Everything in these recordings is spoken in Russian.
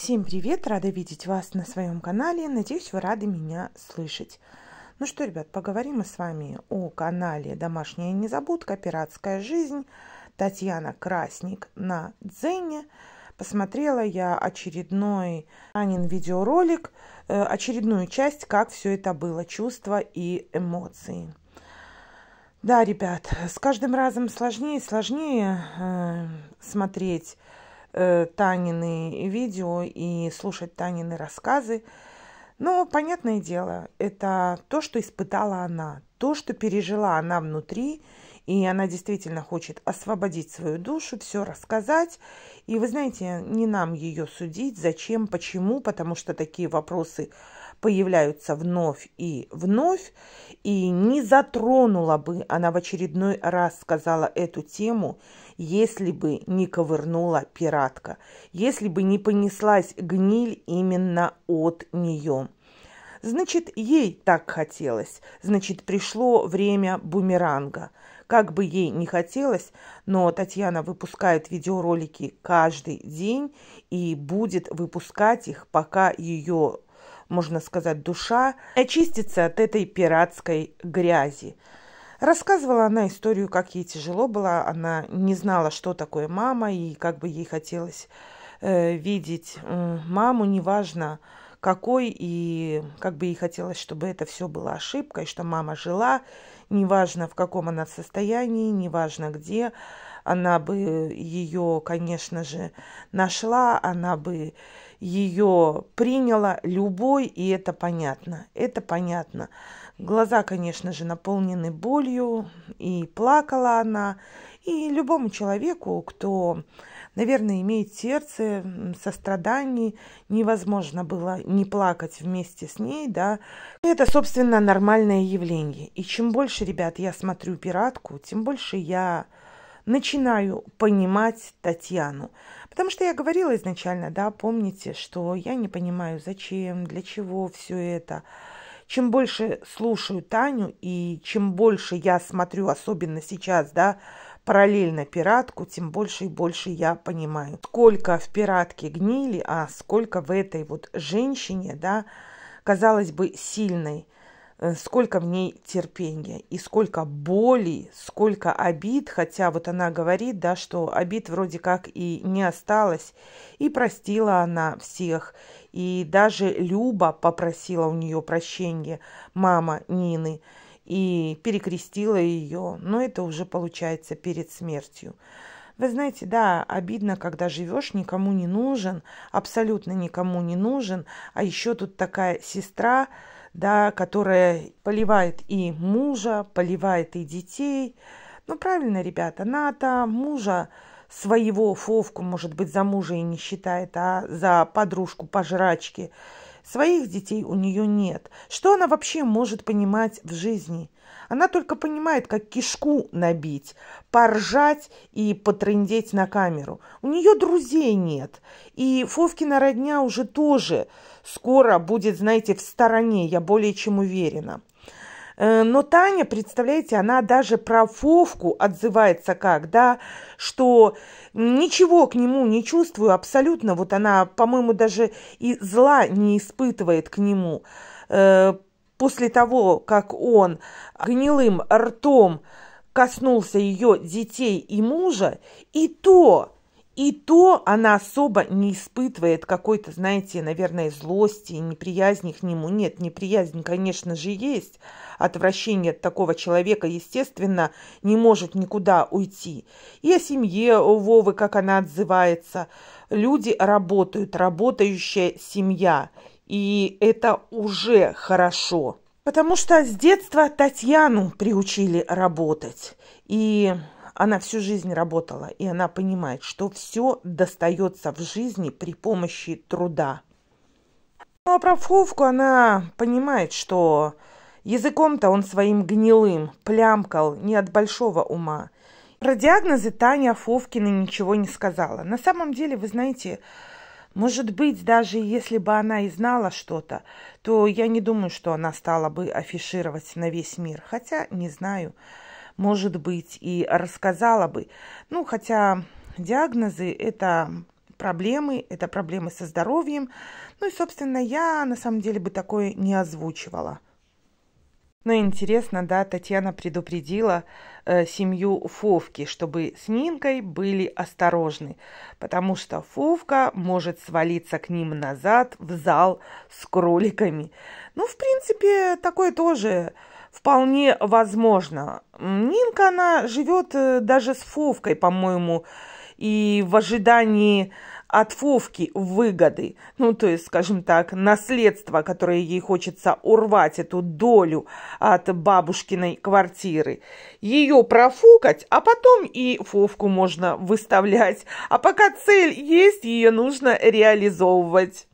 Всем привет! Рада видеть вас на своем канале. Надеюсь, вы рады меня слышать. Ну что, ребят, поговорим мы с вами о канале «Домашняя незабудка. Пиратская жизнь». Татьяна Красник на Дзене. Посмотрела я очередной Анин видеоролик, э, очередную часть, как все это было, чувства и эмоции. Да, ребят, с каждым разом сложнее и сложнее э, смотреть Э, Танины видео и слушать Танины рассказы. Но, понятное дело, это то, что испытала она, то, что пережила она внутри, и она действительно хочет освободить свою душу, все рассказать. И вы знаете, не нам ее судить, зачем, почему, потому что такие вопросы появляются вновь и вновь. И не затронула бы она в очередной раз сказала эту тему, если бы не ковырнула пиратка, если бы не понеслась гниль именно от нее. Значит, ей так хотелось, значит, пришло время бумеранга. Как бы ей не хотелось, но Татьяна выпускает видеоролики каждый день и будет выпускать их, пока ее, можно сказать, душа очистится от этой пиратской грязи. Рассказывала она историю, как ей тяжело было. Она не знала, что такое мама, и как бы ей хотелось э, видеть э, маму, неважно какой, и как бы ей хотелось, чтобы это все было ошибкой, что мама жила, неважно в каком она состоянии, неважно где, она бы ее, конечно же, нашла, она бы ее приняла любой, и это понятно, это понятно. Глаза, конечно же, наполнены болью, и плакала она. И любому человеку, кто, наверное, имеет сердце, сострадание, невозможно было не плакать вместе с ней, да. Это, собственно, нормальное явление. И чем больше, ребят, я смотрю «Пиратку», тем больше я начинаю понимать Татьяну. Потому что я говорила изначально, да, помните, что я не понимаю, зачем, для чего все это – чем больше слушаю Таню и чем больше я смотрю, особенно сейчас, да, параллельно пиратку, тем больше и больше я понимаю, сколько в пиратке гнили, а сколько в этой вот женщине, да, казалось бы, сильной, э, сколько в ней терпения и сколько боли, сколько обид, хотя вот она говорит, да, что обид вроде как и не осталось, и простила она всех, и даже Люба попросила у нее прощения, мама Нины, и перекрестила ее. Но это уже получается перед смертью. Вы знаете, да, обидно, когда живешь, никому не нужен, абсолютно никому не нужен. А еще тут такая сестра, да, которая поливает и мужа, поливает и детей. Ну, правильно, ребята, она-то мужа своего Фовку, может быть, за мужа и не считает, а за подружку по жрачке. Своих детей у нее нет. Что она вообще может понимать в жизни? Она только понимает, как кишку набить, поржать и потрындеть на камеру. У нее друзей нет. И Фовкина родня уже тоже скоро будет, знаете, в стороне, я более чем уверена. Э, но Таня, представляете, она даже про Фовку отзывается как, да, что ничего к нему не чувствую абсолютно. Вот она, по-моему, даже и зла не испытывает к нему. Э, после того, как он гнилым ртом коснулся ее детей и мужа, и то и то она особо не испытывает какой-то, знаете, наверное, злости, неприязни к нему. Нет, неприязнь, конечно же, есть. Отвращение от такого человека, естественно, не может никуда уйти. И о семье у Вовы, как она отзывается. Люди работают, работающая семья. И это уже хорошо. Потому что с детства Татьяну приучили работать. И она всю жизнь работала, и она понимает, что все достается в жизни при помощи труда. Ну а про Фовку она понимает, что языком-то он своим гнилым плямкал не от большого ума. Про диагнозы Таня Фовкина ничего не сказала. На самом деле, вы знаете, может быть, даже если бы она и знала что-то, то я не думаю, что она стала бы афишировать на весь мир. Хотя, не знаю может быть, и рассказала бы. Ну, хотя диагнозы – это проблемы, это проблемы со здоровьем. Ну и, собственно, я на самом деле бы такое не озвучивала. Ну интересно, да, Татьяна предупредила э, семью Фовки, чтобы с Нинкой были осторожны, потому что Фовка может свалиться к ним назад в зал с кроликами. Ну, в принципе, такое тоже Вполне возможно. Нинка, она живет э, даже с Фовкой, по-моему, и в ожидании от Фовки выгоды, ну, то есть, скажем так, наследство, которое ей хочется урвать, эту долю от бабушкиной квартиры, ее профукать, а потом и Фовку можно выставлять. А пока цель есть, ее нужно реализовывать.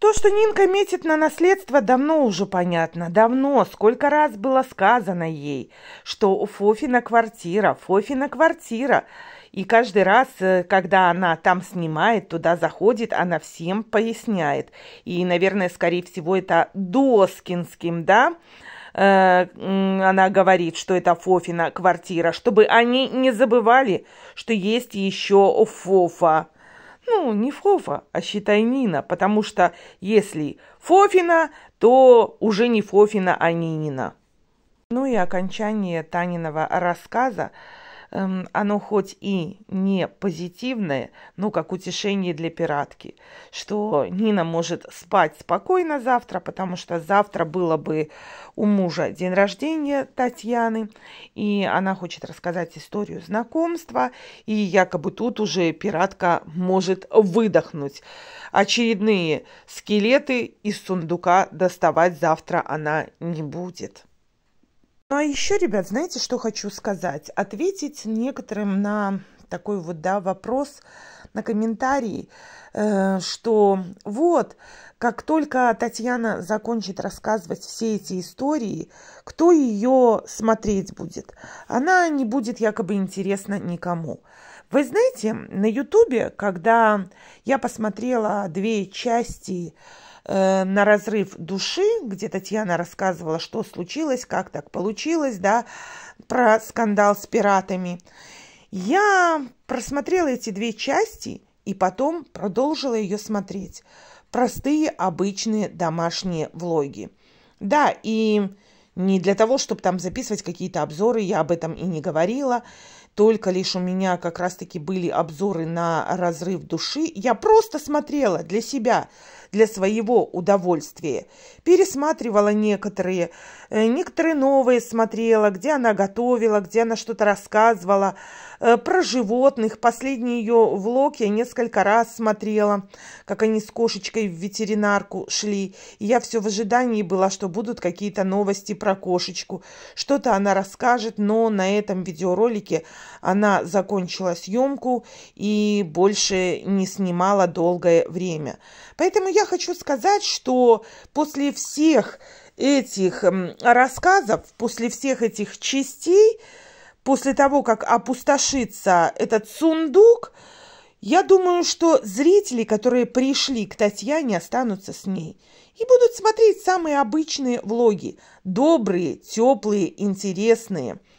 То, что Нинка метит на наследство, давно уже понятно, давно, сколько раз было сказано ей, что у Фофина квартира, Фофина квартира. И каждый раз, э, когда она там снимает, туда заходит, она всем поясняет. И, наверное, скорее всего, это Доскинским, да, э, она говорит, что это Фофина квартира, чтобы они не забывали, что есть еще Фофа. Ну, не Фофа, а считай Нина, потому что если Фофина, то уже не Фофина, а Нинина. Ну и окончание Таниного рассказа Эм, оно хоть и не позитивное, но как утешение для пиратки, что Нина может спать спокойно завтра, потому что завтра было бы у мужа день рождения Татьяны, и она хочет рассказать историю знакомства, и якобы тут уже пиратка может выдохнуть. Очередные скелеты из сундука доставать завтра она не будет. Ну а еще, ребят, знаете, что хочу сказать? Ответить некоторым на такой вот, да, вопрос, на комментарий, э, что вот, как только Татьяна закончит рассказывать все эти истории, кто ее смотреть будет? Она не будет якобы интересна никому. Вы знаете, на Ютубе, когда я посмотрела две части Э, на разрыв души, где Татьяна рассказывала, что случилось, как так получилось, да, про скандал с пиратами. Я просмотрела эти две части и потом продолжила ее смотреть. Простые, обычные домашние влоги. Да, и не для того, чтобы там записывать какие-то обзоры, я об этом и не говорила. Только лишь у меня как раз-таки были обзоры на разрыв души. Я просто смотрела для себя для своего удовольствия. Пересматривала некоторые, э, некоторые новые смотрела, где она готовила, где она что-то рассказывала. Э, про животных. Последний ее влог я несколько раз смотрела, как они с кошечкой в ветеринарку шли. И я все в ожидании была, что будут какие-то новости про кошечку. Что-то она расскажет, но на этом видеоролике она закончила съемку и больше не снимала долгое время. Поэтому я я хочу сказать, что после всех этих эм, рассказов, после всех этих частей, после того, как опустошится этот сундук, я думаю, что зрители, которые пришли к Татьяне, останутся с ней и будут смотреть самые обычные влоги, добрые, теплые, интересные –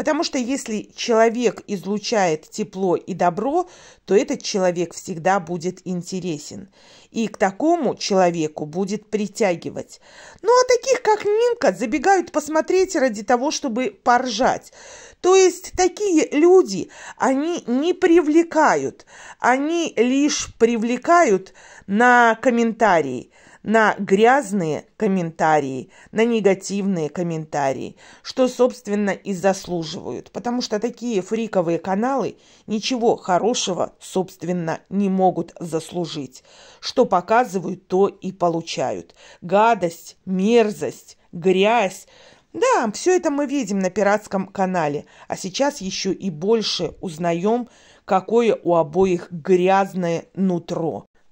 Потому что если человек излучает тепло и добро, то этот человек всегда будет интересен. И к такому человеку будет притягивать. Ну а таких, как Нинка, забегают посмотреть ради того, чтобы поржать. То есть такие люди, они не привлекают, они лишь привлекают на комментарии – на грязные комментарии, на негативные комментарии, что, собственно, и заслуживают, потому что такие фриковые каналы ничего хорошего, собственно, не могут заслужить. Что показывают, то и получают. Гадость, мерзость, грязь, да, все это мы видим на пиратском канале, а сейчас еще и больше узнаем, какое у обоих грязное нутро.